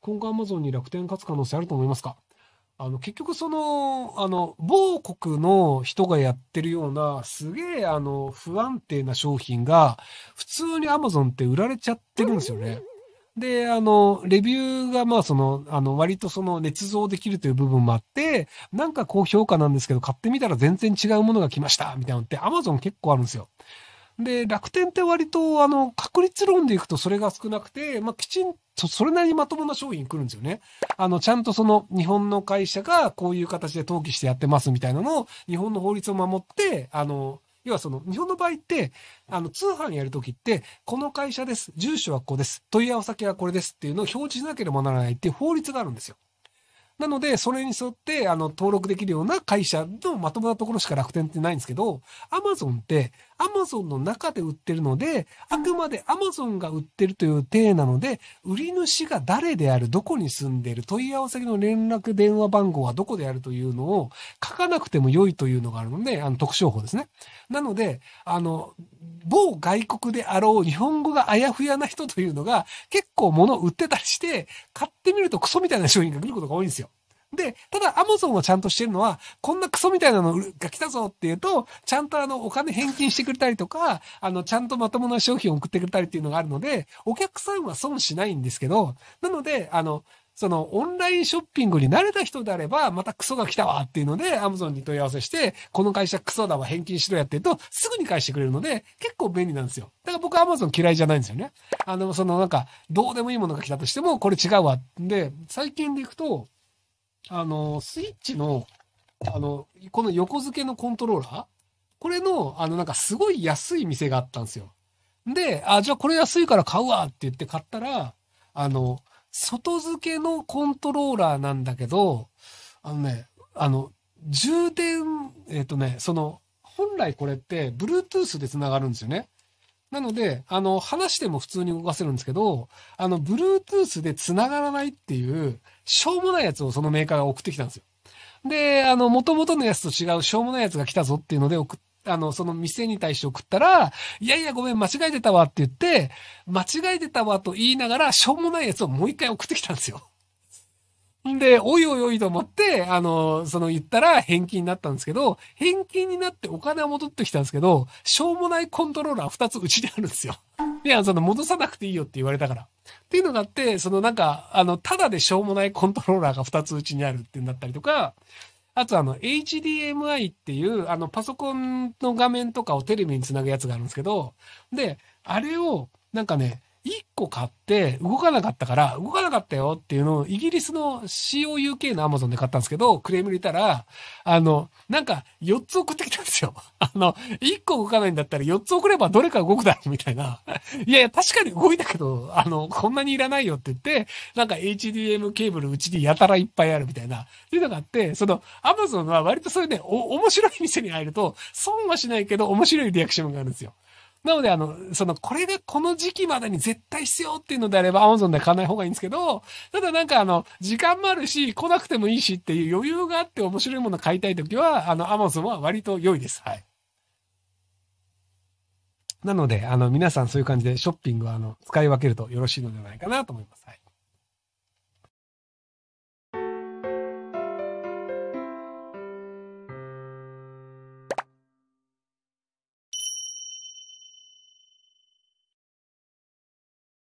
今後アマゾンに楽天勝つ可能性あると思いますかあの結局そのあの某国の人がやってるようなすげえあの不安定な商品が普通にアマゾンって売られちゃってるんですよね。で、あの、レビューが、まあ、その、あの、割とその、捏造できるという部分もあって、なんか高評価なんですけど、買ってみたら全然違うものが来ました、みたいなのって、アマゾン結構あるんですよ。で、楽天って割と、あの、確率論でいくとそれが少なくて、まあ、きちんと、それなりにまともな商品来るんですよね。あの、ちゃんとその、日本の会社がこういう形で登記してやってますみたいなのを、日本の法律を守って、あの、要はその、日本の場合って、あの、通販やるときって、この会社です、住所はここです、問い合わせ先はこれですっていうのを表示しなければならないっていう法律があるんですよ。なので、それに沿って、あの、登録できるような会社のまともなところしか楽天ってないんですけど、アマゾンって、アマゾンの中で売ってるので、あくまでアマゾンが売ってるという体なので、売り主が誰である、どこに住んでる、問い合わせの連絡電話番号はどこであるというのを書かなくても良いというのがあるので、あの特徴法ですね。なので、あの、某外国であろう日本語があやふやな人というのが結構物を売ってたりして、買ってみるとクソみたいな商品が来ることが多いんですよ。で、ただ Amazon はちゃんとしてるのは、こんなクソみたいなのが来たぞっていうと、ちゃんとあの、お金返金してくれたりとか、あの、ちゃんとまともな商品を送ってくれたりっていうのがあるので、お客さんは損しないんですけど、なので、あの、そのオンラインショッピングに慣れた人であれば、またクソが来たわっていうので、アマゾンに問い合わせして、この会社クソだわ、返金しろやってると、すぐに返してくれるので、結構便利なんですよ。だから僕アマゾン嫌いじゃないんですよね。あの、そのなんか、どうでもいいものが来たとしても、これ違うわ。で、最近で行くと、あの、スイッチの、あの、この横付けのコントローラーこれの、あの、なんかすごい安い店があったんですよ。で、あ、じゃあこれ安いから買うわって言って買ったら、あの、外付けのコントローラーなんだけど、あのね、あの、充電、えっ、ー、とね、その、本来これって、Bluetooth で繋がるんですよね。なので、あの、話しても普通に動かせるんですけど、あの、Bluetooth で繋がらないっていう、しょうもないやつをそのメーカーが送ってきたんですよ。で、あの、元々のやつと違うしょうもないやつが来たぞっていうので送っあの、その店に対して送ったら、いやいやごめん、間違えてたわって言って、間違えてたわと言いながら、しょうもないやつをもう一回送ってきたんですよ。んで、おいおいおいと思って、あの、その言ったら返金になったんですけど、返金になってお金は戻ってきたんですけど、しょうもないコントローラー2つうちにあるんですよ。いや、その戻さなくていいよって言われたから。っていうのがあって、そのなんか、あの、ただでしょうもないコントローラーが2つうちにあるってなったりとか、あとあの、HDMI っていう、あの、パソコンの画面とかをテレビにつなぐやつがあるんですけど、で、あれを、なんかね、一個買って動かなかったから、動かなかったよっていうのをイギリスの COUK の Amazon で買ったんですけど、クレーム入れたら、あの、なんか4つ送ってきたんですよ。あの、一個動かないんだったら4つ送ればどれか動くだろうみたいな。いやいや、確かに動いたけど、あの、こんなにいらないよって言って、なんか HDM ケーブルうちにやたらいっぱいあるみたいな。っていうのがあって、その Amazon は割とそういうね、お、面白い店に入ると、損はしないけど面白いリアクションがあるんですよ。なので、あの、その、これがこの時期までに絶対必要っていうのであれば、Amazon で買わない方がいいんですけど、ただなんかあの、時間もあるし、来なくてもいいしっていう余裕があって面白いもの買いたいときは、あの、Amazon は割と良いです。はい。なので、あの、皆さんそういう感じでショッピングは、あの、使い分けるとよろしいのではないかなと思います。はい。